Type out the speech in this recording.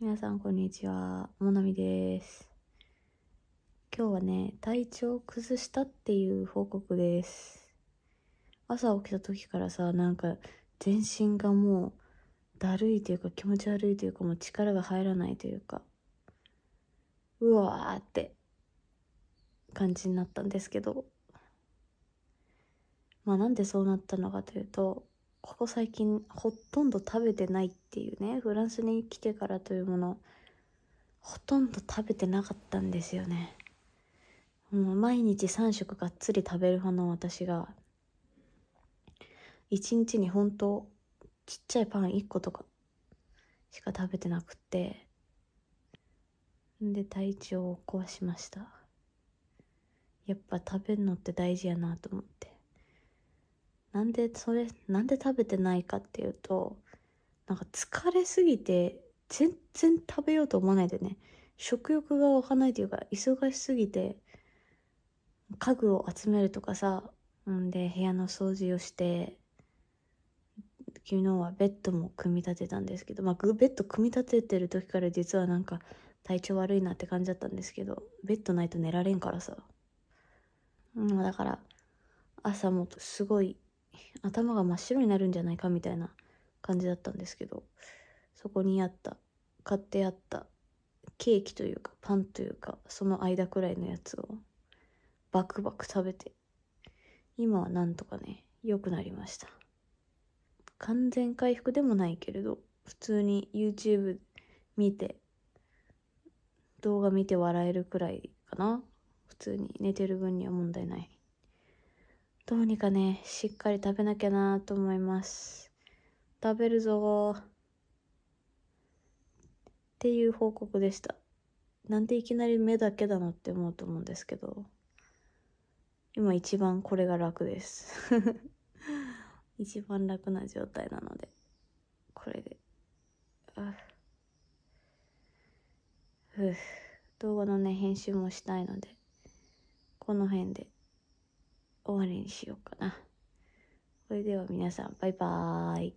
皆さんこんにちは、もなみです。今日はね、体調崩したっていう報告です。朝起きた時からさ、なんか全身がもうだるいというか気持ち悪いというかもう力が入らないというか、うわーって感じになったんですけど、まあなんでそうなったのかというと、ここ最近ほとんど食べてないっていうねフランスに来てからというものほとんど食べてなかったんですよねもう毎日3食がっつり食べる派の私が1日に本当ちっちゃいパン1個とかしか食べてなくてで体調を壊しましたやっぱ食べるのって大事やなと思ってなんでそれなんで食べてないかっていうとなんか疲れすぎて全然食べようと思わないでね食欲が湧かないというか忙しすぎて家具を集めるとかさんで部屋の掃除をして昨日はベッドも組み立てたんですけど、まあ、ベッド組み立ててる時から実はなんか体調悪いなって感じだったんですけどベッドないと寝られんからさ、うん、だから朝もすごい頭が真っ白になるんじゃないかみたいな感じだったんですけどそこにあった買ってあったケーキというかパンというかその間くらいのやつをバクバク食べて今はなんとかね良くなりました完全回復でもないけれど普通に YouTube 見て動画見て笑えるくらいかな普通に寝てる分には問題ないどうにかね、しっかり食べなきゃなと思います。食べるぞっていう報告でした。なんでいきなり目だけだのって思うと思うんですけど、今一番これが楽です。一番楽な状態なので、これで。あ動画のね、編集もしたいので、この辺で。終わりにしようかな。それでは皆さん、バイバーイ。